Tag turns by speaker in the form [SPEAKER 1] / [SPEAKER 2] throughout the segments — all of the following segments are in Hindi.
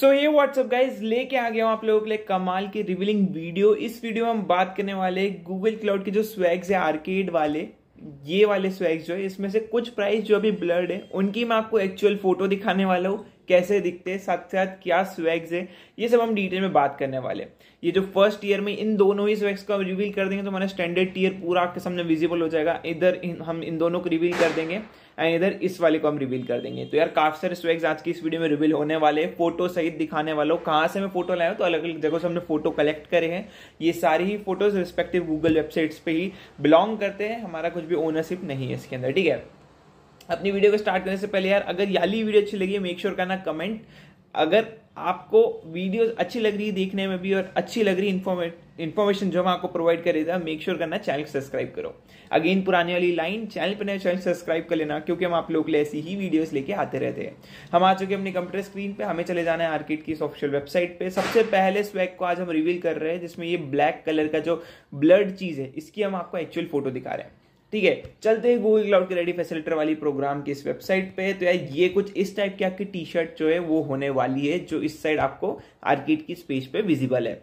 [SPEAKER 1] सो ये व्हाट्सअप गाइज लेके आ गया हूँ आप लोगों के लिए कमाल की रिविलिंग वीडियो इस वीडियो में हम बात करने वाले गूगल क्लाउड के जो स्वैग्स है आर्केड वाले ये वाले स्वैग्स जो है इसमें से कुछ प्राइस जो अभी ब्लर्ड है उनकी मैं आपको एक्चुअल फोटो दिखाने वाला हूँ कैसे दिखते हैं साथ साथ क्या स्वैग्स है ये सब हम डिटेल में बात करने वाले हैं ये जो फर्स्ट ईयर में इन दोनों ही स्वैग्स का रिवील कर देंगे तो हमारा स्टैंडर्ड टीयर पूरा आपके सामने विजिबल हो जाएगा इधर हम इन दोनों को रिवील कर देंगे एंड इधर इस वाले को हम रिवील कर देंगे तो यार काफी सारे स्वैग्स आज की इस वीडियो में रिवील होने वाले फोटो सहित दिखाने वालों कहाँ से मैं फोटो लाया तो अलग अलग जगह से हमने फोटो कलेक्ट करे हैं ये सारी ही फोटोज रिस्पेक्टिव गूगल वेबसाइट्स पे ही बिलोंग करते हैं हमारा कुछ भी ओनरशिप नहीं है इसके अंदर ठीक है अपनी वीडियो को स्टार्ट करने से पहले यार अगर याली वीडियो अच्छी लगी है मेक श्योर करना कमेंट अगर आपको वीडियोस अच्छी लग रही है देखने में भी और अच्छी लग रही इन्फॉर्मेशन जो हम आपको प्रोवाइड कर रहे थे मेक श्योर करना चैनल सब्सक्राइब करो अगेन पुराने वाली लाइन चैनल पर नए चैनल सब्सक्राइब कर लेना क्योंकि हम आप लोग के लिए ऐसी ही वीडियोस लेके आते रहते हैं हम आ चुके अपनी कंप्यूटर स्क्रीन पे हमें चले जाना है आर्किट की ऑफिशियल वेबसाइट पे सबसे पहले स्वैग को आज हम रिवील कर रहे हैं जिसमें ये ब्लैक कलर का जो ब्लड चीज है इसकी हम आपको एक्चुअल फोटो दिखा रहे हैं ठीक है चलते हैं गूगल क्लाउड के रेडी फैसिलिटर वाली प्रोग्राम की इस वेबसाइट पे तो यार ये कुछ इस टाइप की आपकी टी शर्ट जो है वो होने वाली है जो इस साइड आपको आर्किट की स्पेज पे विजिबल है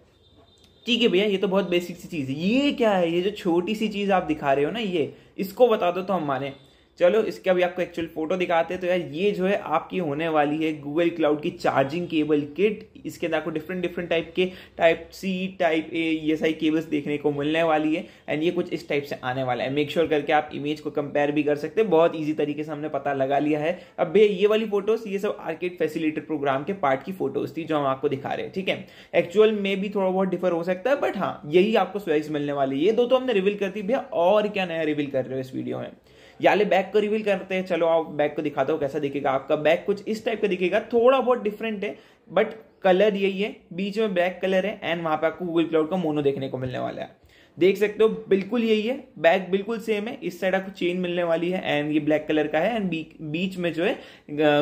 [SPEAKER 1] ठीक है भैया ये तो बहुत बेसिक सी चीज़ है ये क्या है ये जो छोटी सी चीज़ आप दिखा रहे हो ना ये इसको बता दो तो हम माने चलो इसके अभी आपको एक्चुअल फोटो दिखाते हैं तो यार ये जो है आपकी होने वाली है गूगल क्लाउड की चार्जिंग केबल किट इसके अंदर आपको डिफरेंट डिफरेंट टाइप के टाइप सी टाइप ए ये सारी केबल्स देखने को मिलने वाली है एंड ये कुछ इस टाइप से आने वाला है मेक श्योर sure करके आप इमेज को कंपेयर भी कर सकते हैं बहुत ईजी तरीके से हमने पता लगा लिया है अब भैया ये वाली फोटोज ये सब आर्किड फैसिलिटेड प्रोग्राम के पार्ट की फोटोज थी जो हम आपको दिखा रहे हैं ठीक है एक्चुअल में भी थोड़ा बहुत डिफर हो सकता है बट हाँ यही आपको स्वेस मिलने वाली है ये दो तो हमने रिवील कर दी भैया और क्या नया रिविल कर रहे हो इस वीडियो में याले बैक को रिवील करते हैं चलो आप बैक को दिखाता हूँ कैसा दिखेगा आपका बैक कुछ इस टाइप का दिखेगा थोड़ा बहुत डिफरेंट है बट कलर यही है बीच में ब्लैक कलर है एंड वहां पे आपको गूगल क्लाउड का मोनो देखने को मिलने वाला है देख सकते हो बिल्कुल यही है बैक बिल्कुल सेम है इस साइड आपको चेन मिलने वाली है एंड ये ब्लैक कलर का है एंड बीच में जो है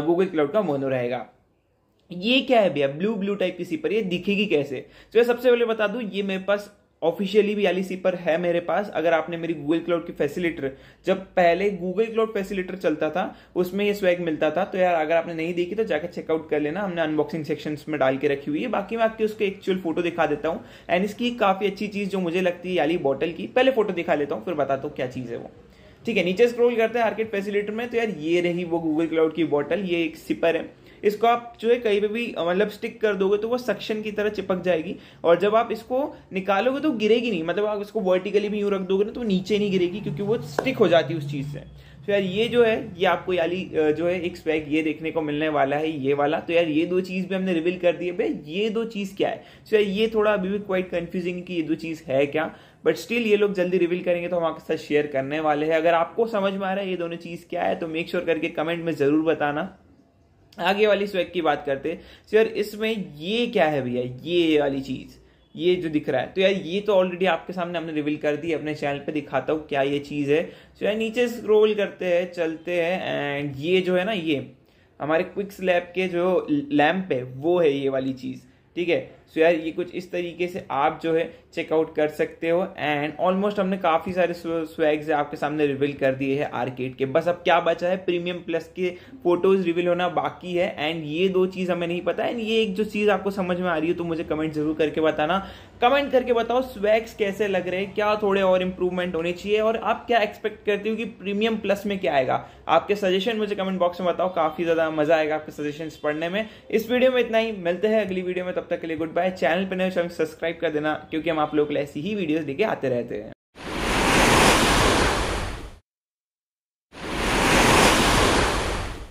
[SPEAKER 1] गूगल क्लाउड का मोनो रहेगा ये क्या है भैया ब्लू ब्लू टाइप की पर ये दिखेगी कैसे तो सबसे पहले बता दूं ये मेरे पास ऑफिशियली भी एलईसी पर है मेरे पास अगर आपने मेरी गूगल क्लाउड की फैसिलिटर जब पहले गूगल क्लाउड फैसिलिटर चलता था उसमें ये स्वैग मिलता था तो यार अगर आपने नहीं देखी तो जाकर चेकआउट कर लेना हमने अनबॉक्सिंग सेक्शन में डाल के रखी हुई है बाकी मैं आपके उसके एक्चुअल फोटो दिखा देता हूँ एंड इसकी काफ़ी अच्छी चीज़ जो मुझे लगती है याली बॉटल की पहले फोटो दिखा लेता हूँ फिर बताता हूँ क्या चीज़ है वो ठीक है नीचे स्क्रोल करते हैं आर्केट फैसिलिटर में तो यार ये रही वो गूगल क्लाउड की बॉटल ये एक सिपर है इसको आप जो है कहीं पे भी मतलब स्टिक कर दोगे तो वो सक्शन की तरह चिपक जाएगी और जब आप इसको निकालोगे तो गिरेगी नहीं मतलब आप इसको वर्टिकली भी यूँ रख दोगे ना तो नीचे नहीं गिरेगी क्योंकि वो स्टिक हो जाती है उस चीज़ से तो यार ये जो है ये आपको याली जो है एक स्पैक ये देखने को मिलने वाला है ये वाला तो यार ये दो चीज़ भी हमने रिवील कर दी है भाई ये दो चीज़ क्या है तो यार ये थोड़ा अभी भी क्वाइट कन्फ्यूजिंग कि ये दो चीज़ है क्या बट स्टिल ये लोग जल्दी रिवील करेंगे तो हम आपके साथ शेयर करने वाले हैं अगर आपको समझ में आ रहा है ये दोनों चीज़ क्या है तो मेक श्योर sure करके कमेंट में ज़रूर बताना आगे वाली स्वैग की बात करते तो यार इसमें ये क्या है भैया ये वाली चीज़ ये जो दिख रहा है तो यार ये तो ऑलरेडी आपके सामने हमने रिवील कर दी अपने चैनल पे दिखाता हूँ क्या ये चीज़ है तो यार नीचे स्क्रॉल करते हैं चलते हैं एंड ये जो है ना ये हमारे क्विक स्लैब के जो लैम्प है वो है ये वाली चीज़ ठीक है सो यार ये कुछ इस तरीके से आप जो है चेकआउट कर सकते हो एंड ऑलमोस्ट हमने काफ़ी सारे स्वैग्स आपके सामने रिवील कर दिए हैं आर्केड के बस अब क्या बचा है प्रीमियम प्लस के फोटोज रिवील होना बाकी है एंड ये दो चीज़ हमें नहीं पता एंड ये एक जो चीज़ आपको समझ में आ रही है तो मुझे कमेंट जरूर करके बताना कमेंट करके बताओ स्वैग्स कैसे लग रहे हैं क्या थोड़े और इम्प्रूवमेंट होने चाहिए और आप क्या एक्सपेक्ट करते हो कि प्रीमियम प्लस में क्या आएगा आपके सजेशन मुझे कमेंट बॉक्स में बताओ काफ़ी ज़्यादा मज़ा आएगा आपके सजेशन पढ़ने में इस वीडियो में इतना ही मिलते हैं अगली वीडियो में तब तक के लिए गुड है चैनल पर नए सब्सक्राइब कर देना क्योंकि हम आप लोग के लिए ऐसी ही वीडियोस लेके आते रहते हैं